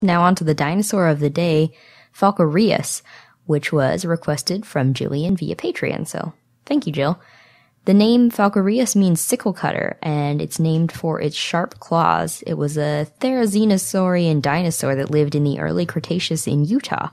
Now on to the dinosaur of the day, Falcarius, which was requested from Jillian via Patreon, so thank you, Jill. The name Falcarius means sickle cutter, and it's named for its sharp claws. It was a therizinosaurian dinosaur that lived in the early Cretaceous in Utah.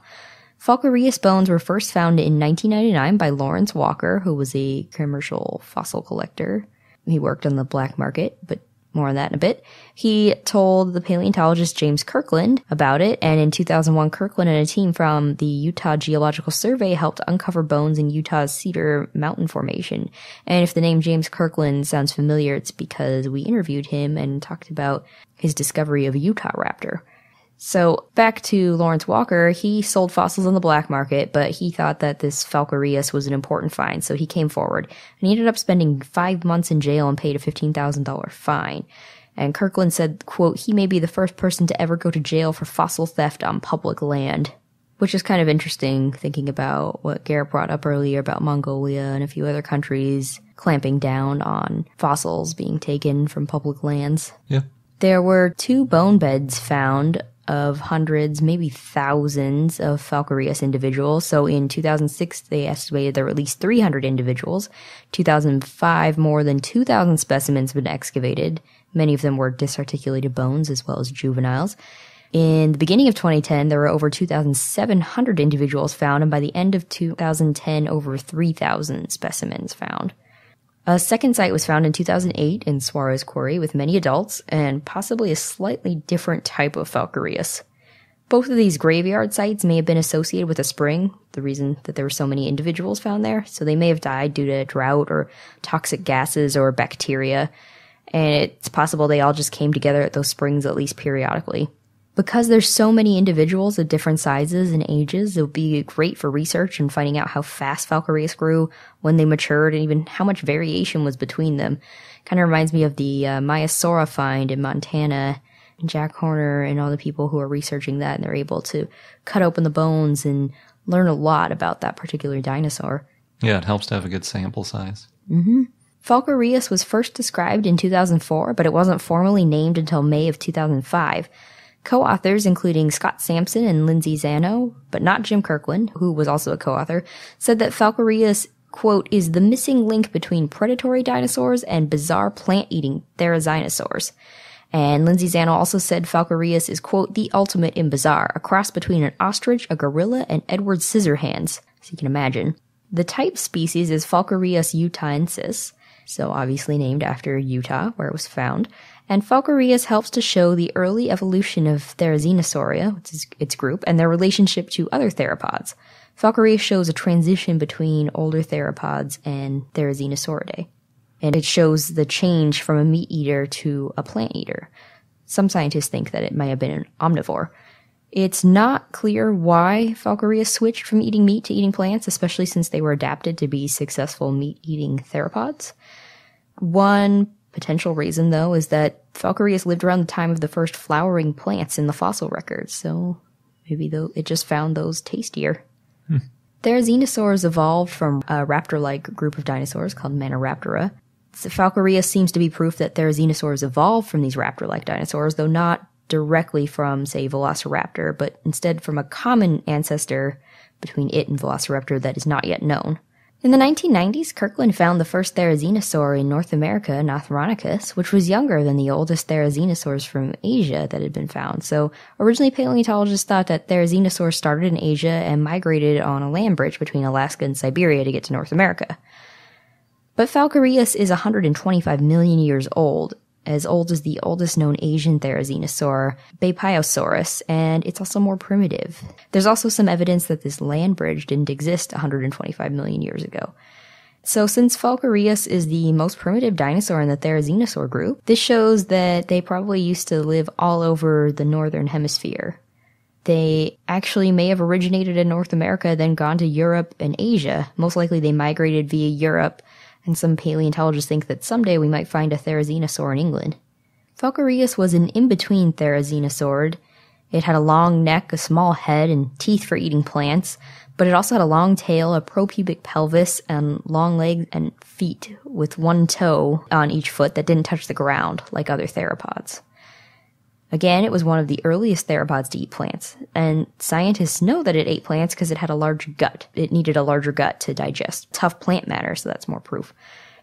Falcarius bones were first found in 1999 by Lawrence Walker, who was a commercial fossil collector. He worked on the black market, but more on that in a bit. He told the paleontologist James Kirkland about it, and in 2001, Kirkland and a team from the Utah Geological Survey helped uncover bones in Utah's Cedar Mountain Formation. And if the name James Kirkland sounds familiar, it's because we interviewed him and talked about his discovery of a Utah raptor. So back to Lawrence Walker, he sold fossils on the black market, but he thought that this falcarius was an important find, so he came forward. And he ended up spending five months in jail and paid a $15,000 fine. And Kirkland said, quote, he may be the first person to ever go to jail for fossil theft on public land. Which is kind of interesting thinking about what Garrett brought up earlier about Mongolia and a few other countries clamping down on fossils being taken from public lands. Yeah. There were two bone beds found of hundreds, maybe thousands of Falcaria's individuals. So in 2006, they estimated there were at least 300 individuals. 2005, more than 2,000 specimens have been excavated. Many of them were disarticulated bones as well as juveniles. In the beginning of 2010, there were over 2,700 individuals found, and by the end of 2010, over 3,000 specimens found. A second site was found in 2008 in Suarez Quarry with many adults and possibly a slightly different type of falcarius. Both of these graveyard sites may have been associated with a spring, the reason that there were so many individuals found there, so they may have died due to drought or toxic gases or bacteria, and it's possible they all just came together at those springs at least periodically. Because there's so many individuals of different sizes and ages, it would be great for research and finding out how fast falcareas grew, when they matured, and even how much variation was between them. Kind of reminds me of the uh, Myasora find in Montana, and Jack Horner and all the people who are researching that, and they're able to cut open the bones and learn a lot about that particular dinosaur. Yeah, it helps to have a good sample size. Mm-hmm. Falcareus was first described in 2004, but it wasn't formally named until May of 2005. Co-authors, including Scott Sampson and Lindsay Zano, but not Jim Kirkland, who was also a co-author, said that Falcarius, quote, is the missing link between predatory dinosaurs and bizarre plant-eating therizinosaurs. And Lindsay Zano also said Falcarius is, quote, the ultimate in bizarre, a cross between an ostrich, a gorilla, and Edward Scissorhands, as you can imagine. The type species is Falcarius utinensis, so obviously named after Utah, where it was found. And Falkarias helps to show the early evolution of Therizinosauria, which is its group, and their relationship to other theropods. Falkarias shows a transition between older theropods and Therizinosauridae. And it shows the change from a meat eater to a plant eater. Some scientists think that it may have been an omnivore, it's not clear why Falcaria switched from eating meat to eating plants, especially since they were adapted to be successful meat eating theropods. One potential reason, though, is that Falcarius lived around the time of the first flowering plants in the fossil record, so maybe though it just found those tastier. Hmm. Therizinosaurs evolved from a raptor-like group of dinosaurs called Maniraptora. So seems to be proof that therizinosaurs evolved from these raptor-like dinosaurs, though not directly from, say, Velociraptor, but instead from a common ancestor between it and Velociraptor that is not yet known. In the 1990s, Kirkland found the first therizinosaur in North America, Nothronicus, which was younger than the oldest therizinosaurs from Asia that had been found. So originally paleontologists thought that therizinosaurs started in Asia and migrated on a land bridge between Alaska and Siberia to get to North America. But Falcarius is 125 million years old, as old as the oldest known Asian therizinosaur, Bapiosaurus, and it's also more primitive. There's also some evidence that this land bridge didn't exist 125 million years ago. So since Falkarius is the most primitive dinosaur in the therizinosaur group, this shows that they probably used to live all over the northern hemisphere. They actually may have originated in North America, then gone to Europe and Asia. Most likely they migrated via Europe and some paleontologists think that someday we might find a therizinosaur in England. Falcarius was an in-between therizinosaur. It had a long neck, a small head, and teeth for eating plants, but it also had a long tail, a propubic pelvis, and long legs and feet with one toe on each foot that didn't touch the ground like other theropods. Again, it was one of the earliest theropods to eat plants, and scientists know that it ate plants because it had a large gut. It needed a larger gut to digest tough plant matter, so that's more proof.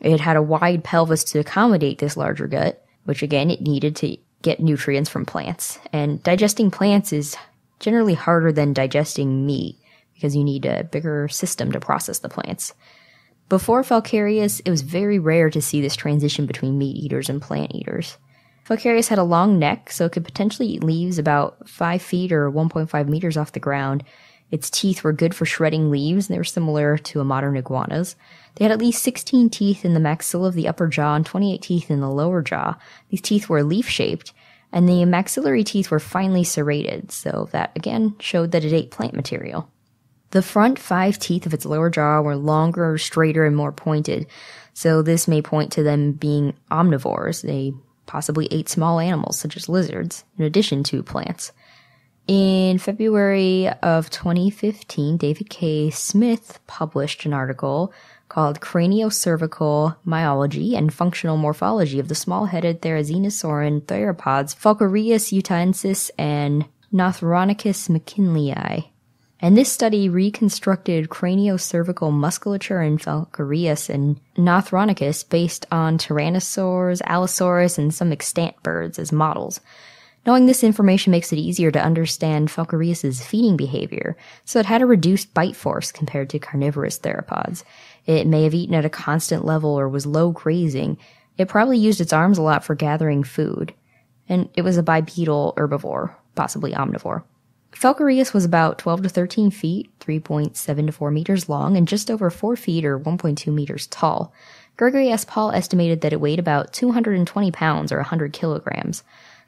It had a wide pelvis to accommodate this larger gut, which again it needed to get nutrients from plants. And digesting plants is generally harder than digesting meat because you need a bigger system to process the plants. Before Falcarius, it was very rare to see this transition between meat eaters and plant eaters. Phocarius had a long neck, so it could potentially eat leaves about 5 feet or 1.5 meters off the ground. Its teeth were good for shredding leaves, and they were similar to a modern iguana's. They had at least 16 teeth in the maxilla of the upper jaw and 28 teeth in the lower jaw. These teeth were leaf shaped, and the maxillary teeth were finely serrated, so that again showed that it ate plant material. The front five teeth of its lower jaw were longer, straighter, and more pointed, so this may point to them being omnivores. They possibly ate small animals such as lizards, in addition to plants. In February of 2015, David K. Smith published an article called Craniocervical Myology and Functional Morphology of the Small-Headed Therizinosaurine Theropods Falcarius utensis and Nothronicus mckinleyi. And this study reconstructed craniocervical musculature in Falcarius and Nothronicus based on tyrannosaurs, allosaurus, and some extant birds as models. Knowing this information makes it easier to understand Falcarius's feeding behavior, so it had a reduced bite force compared to carnivorous theropods. It may have eaten at a constant level or was low grazing. It probably used its arms a lot for gathering food. And it was a bipedal herbivore, possibly omnivore. Falcarius was about 12 to 13 feet, 3.7 to 4 meters long, and just over 4 feet or 1.2 meters tall. Gregory S. Paul estimated that it weighed about 220 pounds or 100 kilograms.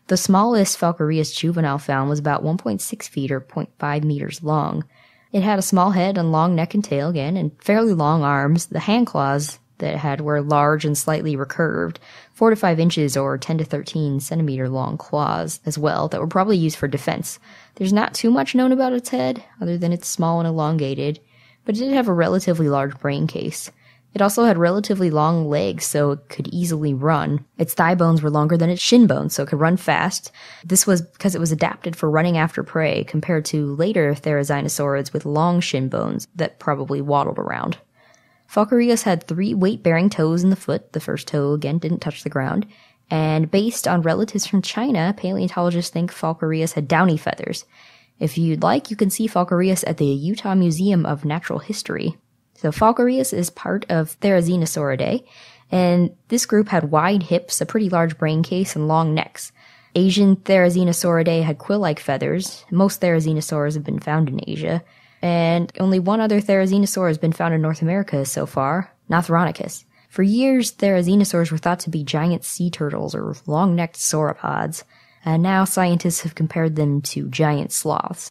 The smallest Falcarius juvenile found was about 1.6 feet or 0.5 meters long. It had a small head and long neck and tail again, and fairly long arms. The hand claws that had were large and slightly recurved, 4 to 5 inches or 10 to 13 centimeter long claws as well that were probably used for defense. There's not too much known about its head other than it's small and elongated, but it did have a relatively large brain case. It also had relatively long legs, so it could easily run. Its thigh bones were longer than its shin bones, so it could run fast. This was because it was adapted for running after prey compared to later therizinosaurids with long shin bones that probably waddled around. Falkarias had three weight-bearing toes in the foot. The first toe, again, didn't touch the ground. And based on relatives from China, paleontologists think Falkarias had downy feathers. If you'd like, you can see Falkarias at the Utah Museum of Natural History. So Falkarias is part of Therizinosauridae, and this group had wide hips, a pretty large brain case, and long necks. Asian Therizinosauridae had quill-like feathers. Most Therizinosaurs have been found in Asia and only one other therizinosaur has been found in North America so far, Nothronicus. For years, therizinosaurs were thought to be giant sea turtles or long-necked sauropods, and now scientists have compared them to giant sloths.